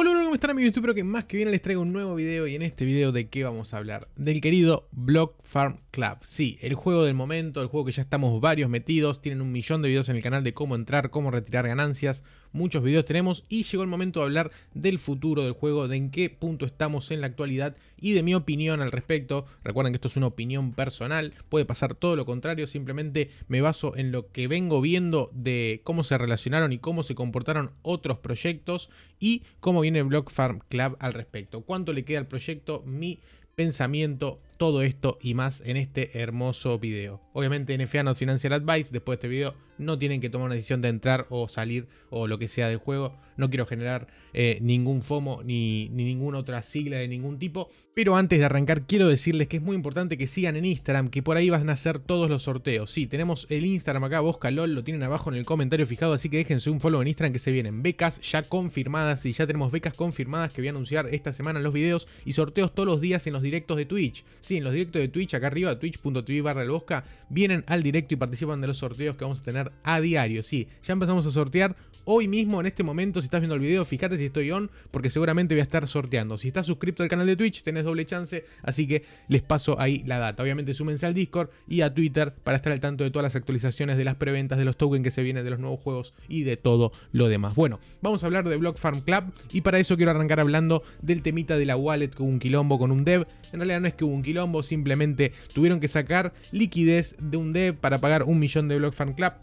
Hola, hola, ¿cómo están amigos YouTube? que más que bien les traigo un nuevo video y en este video de qué vamos a hablar? Del querido Block Farm Club. Sí, el juego del momento, el juego que ya estamos varios metidos, tienen un millón de videos en el canal de cómo entrar, cómo retirar ganancias, muchos videos tenemos y llegó el momento de hablar del futuro del juego, de en qué punto estamos en la actualidad y de mi opinión al respecto. Recuerden que esto es una opinión personal, puede pasar todo lo contrario, simplemente me baso en lo que vengo viendo de cómo se relacionaron y cómo se comportaron otros proyectos y cómo viene Block Farm Club al respecto. ¿Cuánto le queda al proyecto? Mi pensamiento, todo esto y más en este hermoso video. Obviamente NFA no Financial advice, después de este video no tienen que tomar una decisión de entrar o salir o lo que sea del juego. No quiero generar eh, ningún FOMO ni, ni, ninguna otra sigla de ningún tipo. Pero antes de arrancar quiero decirles que es muy importante que sigan en Instagram, que por ahí van a hacer todos los sorteos. Sí, tenemos el Instagram acá, Bosca LOL, lo tienen abajo en el comentario fijado, así que déjense un follow en Instagram que se vienen becas ya confirmadas y ya tenemos becas confirmadas que voy a anunciar esta semana en los videos y sorteos todos los días en los directos de Twitch. Sí, en los directos de Twitch, acá arriba, twitch.tv barra el Bosca, vienen al directo y participan de los sorteos que vamos a tener a diario, sí. Ya empezamos a sortear hoy mismo, en este momento, si estás viendo el video, fíjate si estoy on, porque seguramente voy a estar sorteando. Si estás suscrito al canal de Twitch, tenés doble chance, así que les paso ahí la data. Obviamente súmense al Discord y a Twitter para estar al tanto de todas las actualizaciones, de las preventas, de los tokens que se vienen, de los nuevos juegos y de todo lo demás. Bueno, vamos a hablar de Block Farm Club y para eso quiero arrancar hablando del temita de la wallet con un quilombo, con un dev. En realidad no es que hubo un quilombo, simplemente tuvieron que sacar liquidez de un dev para pagar un millón de Block Farm Club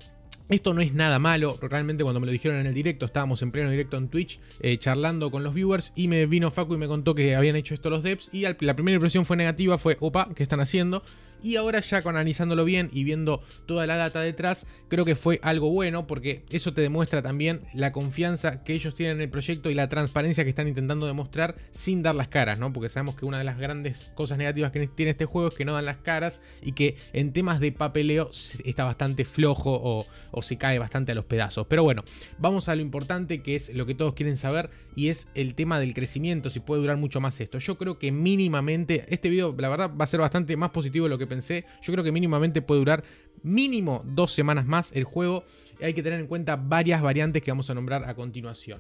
esto no es nada malo, realmente cuando me lo dijeron en el directo, estábamos en pleno directo en Twitch, eh, charlando con los viewers, y me vino Facu y me contó que habían hecho esto los devs, y la primera impresión fue negativa, fue, opa, ¿qué están haciendo? Y ahora ya con analizándolo bien y viendo toda la data detrás, creo que fue algo bueno porque eso te demuestra también la confianza que ellos tienen en el proyecto y la transparencia que están intentando demostrar sin dar las caras, ¿no? Porque sabemos que una de las grandes cosas negativas que tiene este juego es que no dan las caras y que en temas de papeleo está bastante flojo o, o se cae bastante a los pedazos. Pero bueno, vamos a lo importante que es lo que todos quieren saber y es el tema del crecimiento, si puede durar mucho más esto. Yo creo que mínimamente este video, la verdad, va a ser bastante más positivo de lo que pensé. Yo creo que mínimamente puede durar mínimo dos semanas más el juego. Hay que tener en cuenta varias variantes que vamos a nombrar a continuación.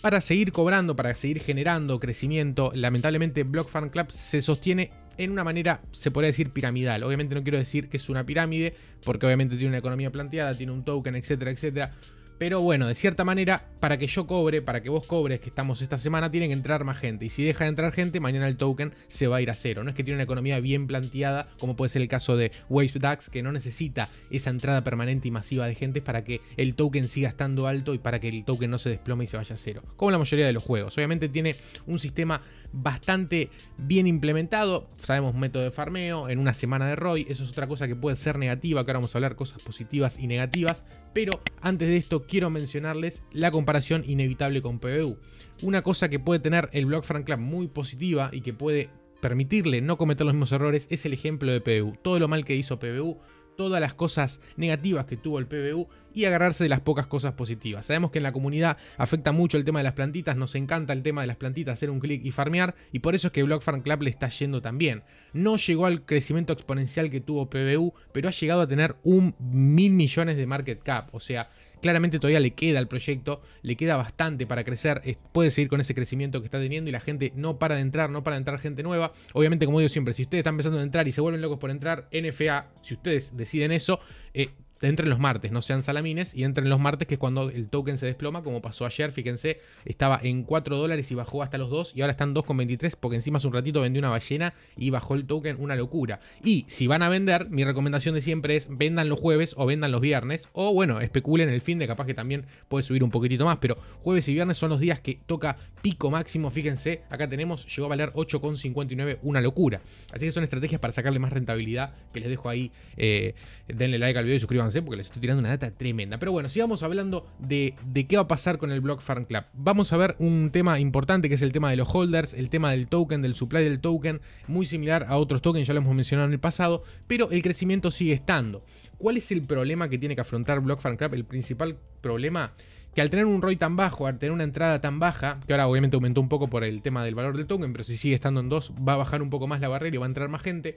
Para seguir cobrando, para seguir generando crecimiento, lamentablemente Block Fan Club se sostiene en una manera, se podría decir, piramidal. Obviamente no quiero decir que es una pirámide, porque obviamente tiene una economía planteada, tiene un token, etcétera, etcétera. Pero bueno, de cierta manera, para que yo cobre, para que vos cobres que estamos esta semana, tienen que entrar más gente. Y si deja de entrar gente, mañana el token se va a ir a cero. No es que tiene una economía bien planteada, como puede ser el caso de WaveDAX, que no necesita esa entrada permanente y masiva de gente para que el token siga estando alto y para que el token no se desplome y se vaya a cero. Como la mayoría de los juegos. Obviamente tiene un sistema bastante bien implementado. Sabemos método de farmeo en una semana de ROI. Eso es otra cosa que puede ser negativa, que ahora vamos a hablar cosas positivas y negativas. Pero antes de esto quiero mencionarles la comparación inevitable con PBU. Una cosa que puede tener el Block Club muy positiva y que puede permitirle no cometer los mismos errores es el ejemplo de PBU. Todo lo mal que hizo PBU, todas las cosas negativas que tuvo el PBU y agarrarse de las pocas cosas positivas. Sabemos que en la comunidad afecta mucho el tema de las plantitas, nos encanta el tema de las plantitas, hacer un clic y farmear, y por eso es que Block Farm Club le está yendo tan bien. No llegó al crecimiento exponencial que tuvo PBU, pero ha llegado a tener un mil millones de market cap, o sea, claramente todavía le queda al proyecto, le queda bastante para crecer, puede seguir con ese crecimiento que está teniendo y la gente no para de entrar, no para de entrar gente nueva. Obviamente, como digo siempre, si ustedes están pensando en entrar y se vuelven locos por entrar, NFA, si ustedes deciden eso, eh, entren los martes, no sean salamines, y entren los martes, que es cuando el token se desploma, como pasó ayer, fíjense, estaba en 4 dólares y bajó hasta los 2, y ahora están 2,23, porque encima hace un ratito vendió una ballena y bajó el token, una locura. Y si van a vender, mi recomendación de siempre es vendan los jueves o vendan los viernes, o bueno, especulen el fin de capaz que también puede subir un poquitito más, pero jueves y viernes son los días que toca pico máximo, fíjense, acá tenemos, llegó a valer 8,59, una locura. Así que son estrategias para sacarle más rentabilidad, que les dejo ahí, eh, denle like al video y suscríbanse porque les estoy tirando una data tremenda. Pero bueno, sigamos hablando de, qué va a pasar con el Block Farm Club. Vamos a ver un tema importante que es el tema de los holders, el tema del token, del supply del token, muy similar a otros tokens, ya lo hemos mencionado en el pasado, pero el crecimiento sigue estando. ¿Cuál es el problema que tiene que afrontar Block Farm Club? El principal problema que al tener un ROI tan bajo, al tener una entrada tan baja, que ahora obviamente aumentó un poco por el tema del valor del token, pero si sigue estando en 2, va a bajar un poco más la barrera y va a entrar más gente.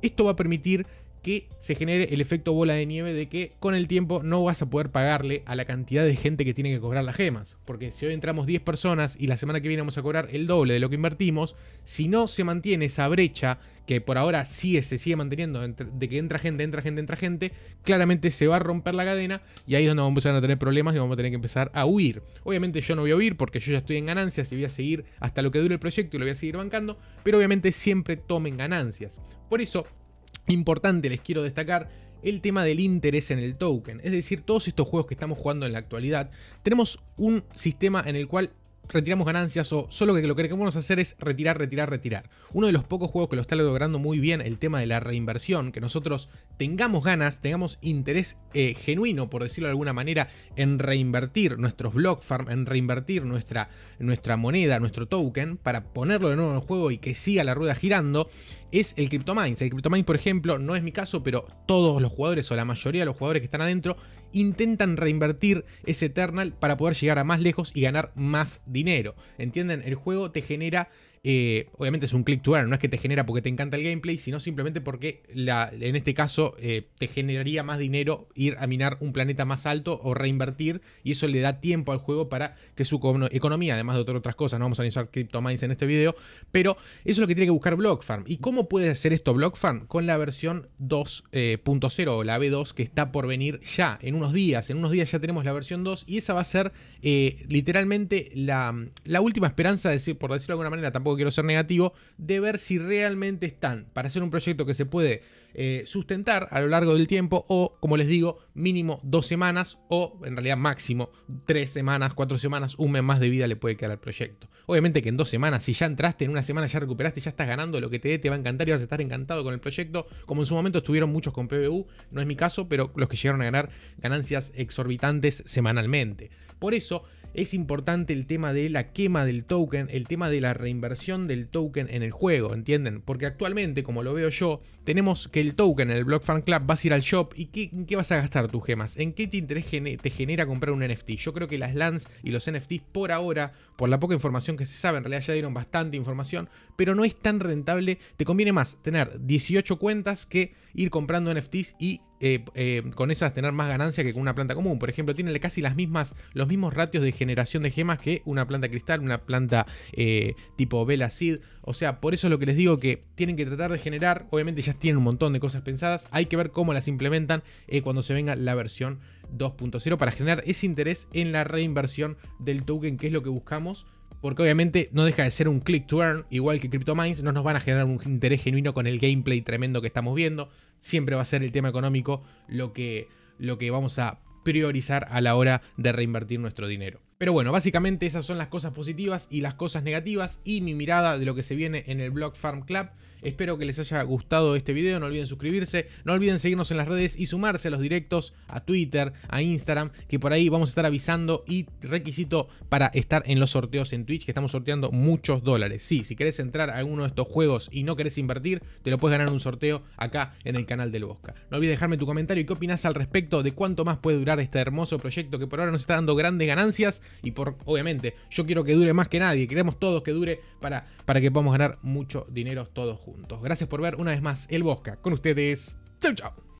Esto va a permitir que se genere el efecto bola de nieve de que con el tiempo no vas a poder pagarle a la cantidad de gente que tiene que cobrar las gemas. Porque si hoy entramos 10 personas y la semana que viene vamos a cobrar el doble de lo que invertimos, si no se mantiene esa brecha, que por ahora sí se sigue manteniendo, de que entra gente, entra gente, entra gente, claramente se va a romper la cadena y ahí es donde vamos a empezar a tener problemas y vamos a tener que empezar a huir. Obviamente yo no voy a huir porque yo ya estoy en ganancias y voy a seguir hasta lo que dure el proyecto y lo voy a seguir bancando, pero obviamente siempre tomen ganancias. Por eso Importante, les quiero destacar, el tema del interés en el token. Es decir, todos estos juegos que estamos jugando en la actualidad, tenemos un sistema en el cual retiramos ganancias o solo que lo que queremos hacer es retirar, retirar, retirar. Uno de los pocos juegos que lo está logrando muy bien el tema de la reinversión, que nosotros tengamos ganas, tengamos interés eh, genuino, por decirlo de alguna manera, en reinvertir nuestros block farm, en reinvertir nuestra, nuestra moneda, nuestro token, para ponerlo de nuevo en el juego y que siga la rueda girando, es el CryptoMines. El CryptoMines, por ejemplo, no es mi caso, pero todos los jugadores o la mayoría de los jugadores que están adentro intentan reinvertir ese Eternal para poder llegar a más lejos y ganar más dinero. ¿Entienden? El juego te genera eh, obviamente es un click to earn, no es que te genera porque te encanta el gameplay, sino simplemente porque en este caso eh, te generaría más dinero ir a minar un planeta más alto o reinvertir, y eso le da tiempo al juego para que su economía, además de otras cosas, no vamos a analizar CryptoMines en este video, pero eso es lo que tiene que buscar BlockFarm. ¿Y cómo puede hacer esto BlockFarm? Con la versión 2.0 eh, o la B2 que está por venir ya, en unos días. En unos días ya tenemos la versión 2 y esa va a ser literalmente la, última esperanza, decir, por decirlo de alguna manera, tampoco quiero ser negativo, de ver si realmente están para hacer un proyecto que se puede eh, sustentar a lo largo del tiempo o, como les digo, mínimo dos semanas o en realidad máximo tres semanas, cuatro semanas, un mes más de vida le puede quedar al proyecto. Obviamente que en dos semanas, si ya entraste, en una semana ya recuperaste, ya estás ganando lo que te dé, te va a encantar y vas a estar encantado con el proyecto, como en su momento estuvieron muchos con PBU, no es mi caso, pero los que llegaron a ganar ganancias exorbitantes semanalmente. Por eso, es importante el tema de la quema del token, el tema de la reinversión del token en el juego, ¿entienden? Porque actualmente, como lo veo yo, tenemos que el token en el Block Fan Club vas a ir al shop y qué, qué vas a gastar tus gemas? ¿En qué te interés te genera comprar un NFT? Yo creo que las LANs y los NFTs por ahora, por la poca información que se sabe, en realidad ya dieron bastante información, pero no es tan rentable, te conviene más tener 18 cuentas que ir comprando NFTs y eh, eh, con esas tener más ganancia que con una planta común. Por ejemplo, tienen casi las mismas, los mismos ratios de generación de gemas que una planta cristal, una planta eh, tipo Vela Seed. O sea, por eso es lo que les digo que tienen que tratar de generar. Obviamente ya tienen un montón de cosas pensadas. Hay que ver cómo las implementan cuando se venga la versión 2.0 para generar ese interés en la reinversión del token, que es lo que buscamos porque obviamente no deja de ser un click to earn, igual que CryptoMines, no nos van a generar un interés genuino con el gameplay tremendo que estamos viendo. Siempre va a ser el tema económico lo que, lo que vamos a priorizar a la hora de reinvertir nuestro dinero. Pero bueno, básicamente esas son las cosas positivas y las cosas negativas y mi mirada de lo que se viene en el Block Farm Club. Espero que les haya gustado este video, no olviden suscribirse, no olviden seguirnos en las redes y sumarse a los directos, a Twitter, a Instagram, que por ahí vamos a estar avisando y requisito para estar en los sorteos en Twitch, que estamos sorteando muchos dólares. Sí, si querés entrar a alguno de estos juegos y no querés invertir, te lo puedes ganar en un sorteo acá en el canal del Bosca. No olvides dejarme tu comentario y qué opinas al respecto de cuánto más puede durar este hermoso proyecto que por ahora nos está dando grandes ganancias y por, obviamente, yo quiero que dure más que nadie, queremos todos que dure para, para que podamos ganar mucho dinero todos juntos. Gracias por ver una vez más El Bosca. Con ustedes, chau chau.